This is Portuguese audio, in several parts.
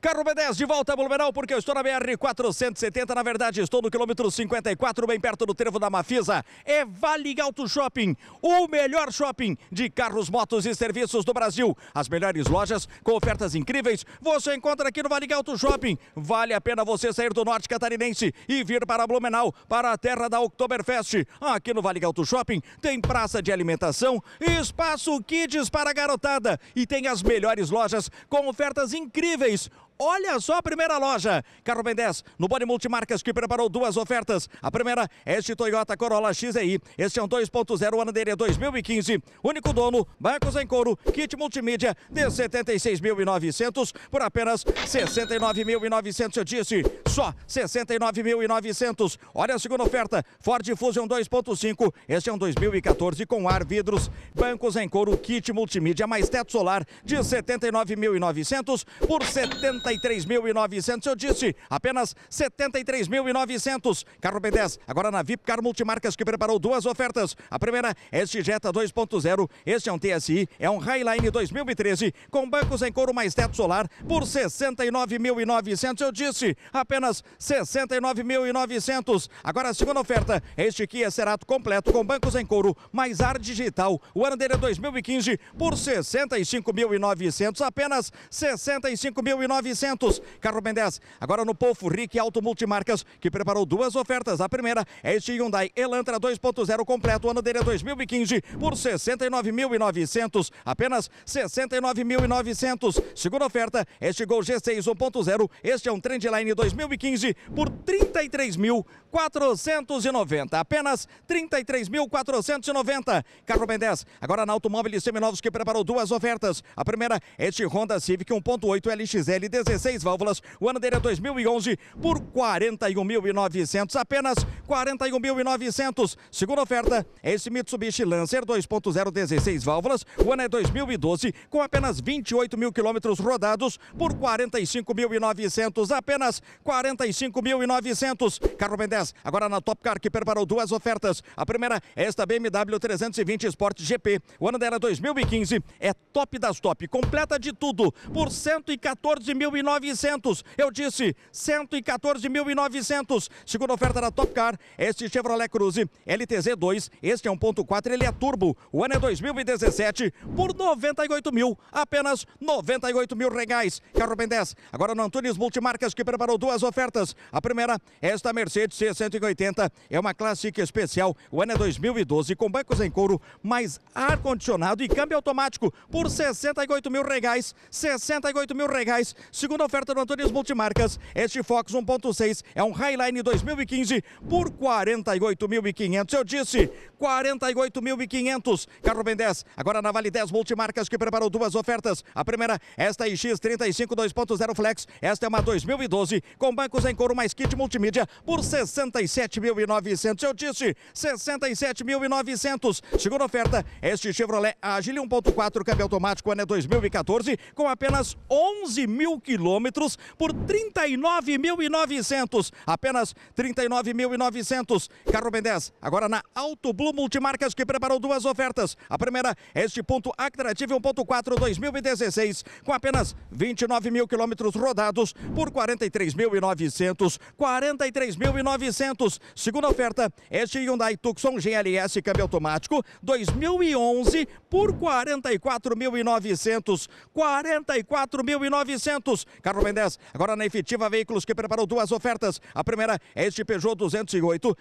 Carro B10 de volta a Blumenau, porque eu estou na BR-470. Na verdade, estou no quilômetro 54, bem perto do trevo da Mafisa. É Vale Alto Shopping, o melhor shopping de carros, motos e serviços do Brasil. As melhores lojas com ofertas incríveis você encontra aqui no Vale Alto Shopping. Vale a pena você sair do norte catarinense e vir para Blumenau, para a terra da Oktoberfest. Aqui no Vale Alto Shopping tem praça de alimentação, espaço kids para garotada e tem as melhores lojas com ofertas incríveis. Olha só a primeira loja. Carro Ben 10 no Body Multimarcas que preparou duas ofertas. A primeira, é este Toyota Corolla XEI. Este é um 2.0 ano dele é 2015. Único dono, bancos em couro, kit multimídia de 76.900 por apenas 69.900. Eu disse, só 69.900. Olha a segunda oferta, Ford Fusion 2.5. Este é um 2014 com ar, vidros, bancos em couro, kit multimídia mais teto solar de 79.900 por 70 73.900. Eu disse, apenas 73.900. Carro B10, agora na VIP Car Multimarcas que preparou duas ofertas. A primeira, é este Jetta 2.0. Este é um TSI, é um Highline 2013 com bancos em couro mais teto solar por 69.900. Eu disse, apenas 69.900. Agora a segunda oferta, é este Kia Cerato completo com bancos em couro mais ar digital. O ano dele é 2015 por 65.900, apenas 65.900. 900. Carro Ben 10. Agora no Polfo, Rick Auto Multimarcas, que preparou duas ofertas. A primeira é este Hyundai Elantra 2.0 completo, ano dele é 2015, por 69.900. Apenas 69.900. Segunda oferta, este é Gol G6 1.0. Este é um Trendline 2015 por 33.490. Apenas 33.490. Carro Ben 10. Agora na Automóveis Seminovos, que preparou duas ofertas. A primeira, é este Honda Civic 1.8 LXL 16. 16 válvulas. O ano dele é 2011 por 41.900 apenas. 41.900. Segunda oferta é esse Mitsubishi Lancer 2.0 16 válvulas, o ano é 2012, com apenas 28 mil quilômetros rodados por 45.900, apenas 45.900. Carro Ben 10, agora na Top Car, que preparou duas ofertas. A primeira é esta BMW 320 Sport GP, o ano dela é 2015, é top das top, completa de tudo, por 114.900. Eu disse 114.900. Segunda oferta da Top Car, este Chevrolet Cruze LTZ2, este é 1.4, ele é turbo, o ano é 2017, por 98 mil, apenas 98 mil reais. Carro Ben 10, agora no Antunes Multimarcas, que preparou duas ofertas. A primeira, esta Mercedes C180, é uma Classic especial, o ano é 2012, com bancos em couro, mais ar-condicionado e câmbio automático, por 68 mil reais, 68 mil reais. Segunda oferta do Antunes Multimarcas, este Fox 1.6 é um Highline 2015 por 48.500. Eu disse 48.500. Carro Ben 10, agora na Vale 10 Multimarcas que preparou duas ofertas. A primeira, esta é X35 2.0 Flex. Esta é uma 2012 com bancos em couro mais kit multimídia por 67.900. Eu disse 67.900. Segunda oferta, este Chevrolet Agile 1.4 câmbio automático ano é 2014 com apenas 11 mil quilômetros por 39.900. Apenas 39.900. 900. Carro Ben 10, agora na Auto Blue Multimarcas, que preparou duas ofertas. A primeira, é este ponto Actrativo 1.4 2016, com apenas 29 mil quilômetros rodados por 43.900. 43.900. Segunda oferta, este Hyundai Tucson GLS câmbio automático 2011 por 44.900. 44.900. Carro Ben 10, agora na efetiva Veículos, que preparou duas ofertas. A primeira, é este Peugeot 200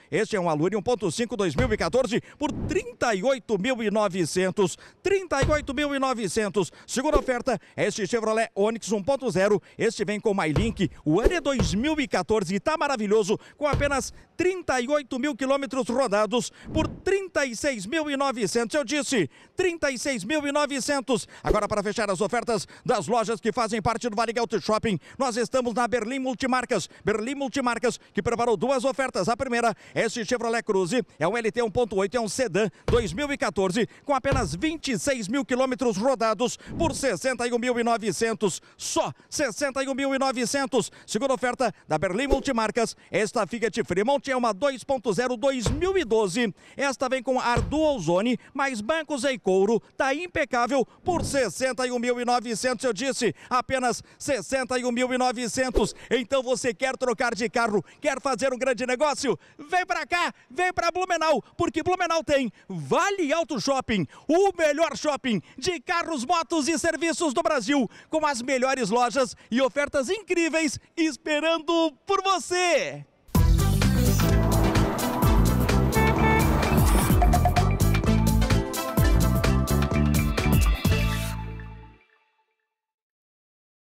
este é um Alure 1.5 2014 por 38.900. 38.900. Segunda oferta, é este Chevrolet Onix 1.0. Este vem com MyLink. O ano é 2014 e tá maravilhoso com apenas 38 mil quilômetros rodados por 36.900. Eu disse 36.900. Agora para fechar as ofertas das lojas que fazem parte do Vale Shopping, nós estamos na Berlim Multimarcas. Berlim Multimarcas que preparou duas ofertas. A primeira primeira. Este Chevrolet Cruze é um LT 1.8, é um sedã 2014 com apenas 26 mil quilômetros rodados por 61.900. Só 61.900. Segunda oferta da Berlim Multimarcas. Esta Fiat Fremont é uma 2.0 2012. Esta vem com ar dual zone, mais bancos e couro. Tá impecável por 61.900. Eu disse apenas 61.900. Então você quer trocar de carro, quer fazer um grande negócio? vem para cá, vem para Blumenau, porque Blumenau tem Vale Alto Shopping, o melhor shopping de carros, motos e serviços do Brasil, com as melhores lojas e ofertas incríveis esperando por você.